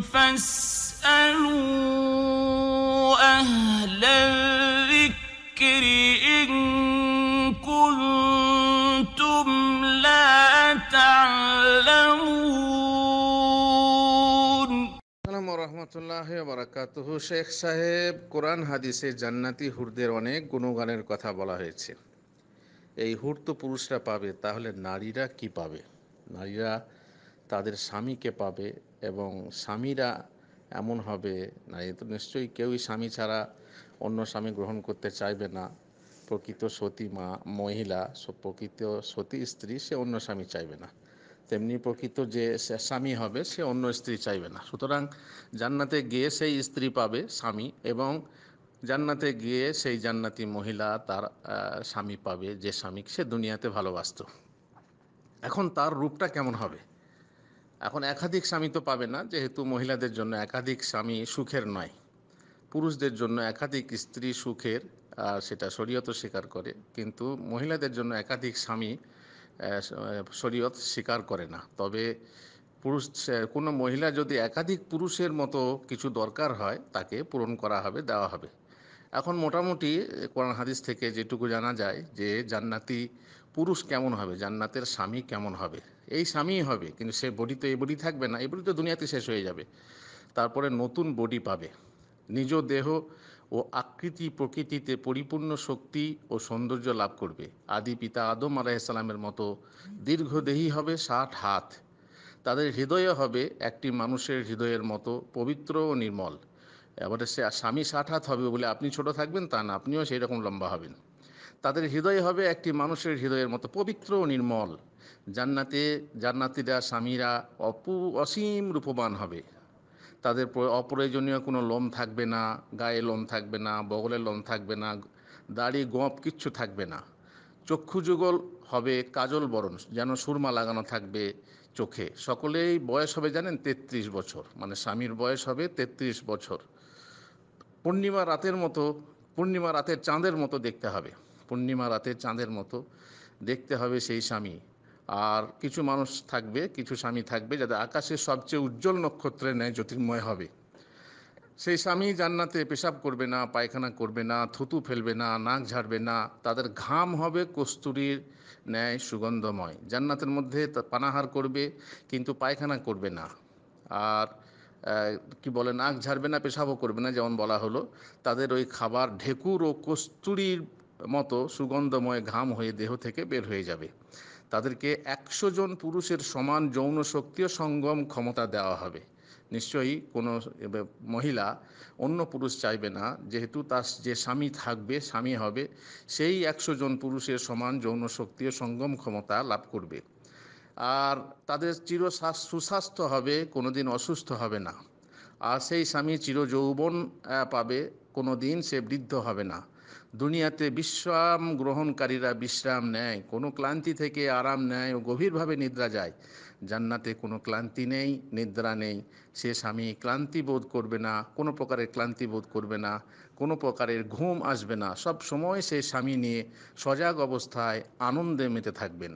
فاسألوا أهل الذكر إن كنتم সাহেব কোরআন হাদিসে জান্নাতি হুরদের অনেক গুণগানের কথা বলা হয়েছে এই হুর তো পুরুষরা পাবে তাহলে নারীরা কি পাবে নারীরা তাদের স্বামীকে পাবে এবং স্বামীরা এমন হবে নারী তো নিশ্চয়ই কেউই স্বামী ছাড়া অন্য স্বামী গ্রহণ করতে চাইবে না প্রকৃত সতী মা মহিলা প্রকৃত সতী স্ত্রী সে অন্য স্বামী চাইবে না তেমনি প্রকৃত যে স্বামী হবে সে অন্য স্ত্রী চাইবে না সুতরাং জান্নাতে গিয়ে সেই স্ত্রী পাবে স্বামী এবং জান্নাতে গিয়ে সেই জান্নাতি মহিলা তার স্বামী পাবে যে স্বামী সে দুনিয়াতে ভালোবাসত এখন তার রূপটা কেমন হবে এখন একাধিক স্বামী তো পাবে না যেহেতু মহিলাদের জন্য একাধিক স্বামী সুখের নয় পুরুষদের জন্য একাধিক স্ত্রী সুখের সেটা শরীয়ত স্বীকার করে কিন্তু মহিলাদের জন্য একাধিক স্বামী শরীয়ত স্বীকার করে না তবে পুরুষ কোনো মহিলা যদি একাধিক পুরুষের মতো কিছু দরকার হয় তাকে পূরণ করা হবে দেওয়া হবে এখন মোটামুটি কোরআন হাদিস থেকে যেটুকু জানা যায় যে জান্নাতি পুরুষ কেমন হবে জান্নাতের স্বামী কেমন হবে এই স্বামীই হবে কিন্তু সে বডি তো এই বডি থাকবে না এই বডি তো দুনিয়াতে শেষ হয়ে যাবে তারপরে নতুন বডি পাবে নিজ দেহ ও আকৃতি প্রকৃতিতে পরিপূর্ণ শক্তি ও সৌন্দর্য লাভ করবে আদি পিতা আদম আলাইসালামের মতো দীর্ঘদেহী হবে ষাট হাত তাদের হৃদয় হবে একটি মানুষের হৃদয়ের মতো পবিত্র ও নির্মল এবারে সে স্বামী ষাট হাত হবে বলে আপনি ছোট থাকবেন তা না আপনিও সেই রকম লম্বা হবেন তাদের হৃদয় হবে একটি মানুষের হৃদয়ের মতো পবিত্র নির্মল জান্নাতে জান্নাতিরা স্বামীরা অপু অসীম রূপবান হবে তাদের অপ্রয়োজনীয় কোনো লোম থাকবে না গায়ে লোম থাকবে না বগলের লোম থাকবে না দাড়ি গোঁপ কিচ্ছু থাকবে না চক্ষু যুগল হবে কাজল বরণ যেন সুরমা লাগানো থাকবে চোখে সকলেই বয়স হবে জানেন তেত্রিশ বছর মানে স্বামীর বয়স হবে তেত্রিশ বছর পূর্ণিমা রাতের মতো পূর্ণিমা রাতের চাঁদের মতো দেখতে হবে পূর্ণিমা রাতে চাঁদের মতো দেখতে হবে সেই স্বামী আর কিছু মানুষ থাকবে কিছু স্বামী থাকবে যাদের আকাশের সবচেয়ে উজ্জ্বল নক্ষত্রের ন্যায় জ্যোতির্ময় হবে সেই স্বামী জান্নাতে পেশাব করবে না পায়খানা করবে না থুতু ফেলবে না নাক ঝাড়বে না তাদের ঘাম হবে কস্তুরীর ন্যায় সুগন্ধময় জান্নাতের মধ্যে পানাহার করবে কিন্তু পায়খানা করবে না আর কি বলে নাক ঝাড়বে না পেশাবও করবে না যেমন বলা হলো তাদের ওই খাবার ঢেকুর ও কস্তুরীর মতো সুগন্ধময় ঘাম হয়ে দেহ থেকে বের হয়ে যাবে তাদেরকে একশো জন পুরুষের সমান যৌন শক্তি ও সঙ্গম ক্ষমতা দেওয়া হবে নিশ্চয়ই কোনো মহিলা অন্য পুরুষ চাইবে না যেহেতু তার যে স্বামী থাকবে স্বামী হবে সেই একশো জন পুরুষের সমান যৌন শক্তি ও সঙ্গম ক্ষমতা লাভ করবে আর তাদের চির সুস্বাস্থ্য হবে কোনোদিন অসুস্থ হবে না আর সেই স্বামী চির যৌবন পাবে কোনো দিন সে বৃদ্ধ হবে না দুনিয়াতে বিশ্রাম গ্রহণকারীরা বিশ্রাম নেয় কোনো ক্লান্তি থেকে আরাম নেয় ও গভীরভাবে নিদ্রা যায় জান্নাতে কোনো ক্লান্তি নেই নিদ্রা নেই সে স্বামী ক্লান্তি বোধ করবে না কোনো প্রকারের ক্লান্তি বোধ করবে না কোনো প্রকারের ঘুম আসবে না সব সময় সে স্বামী নিয়ে সজাগ অবস্থায় আনন্দে মেতে থাকবেন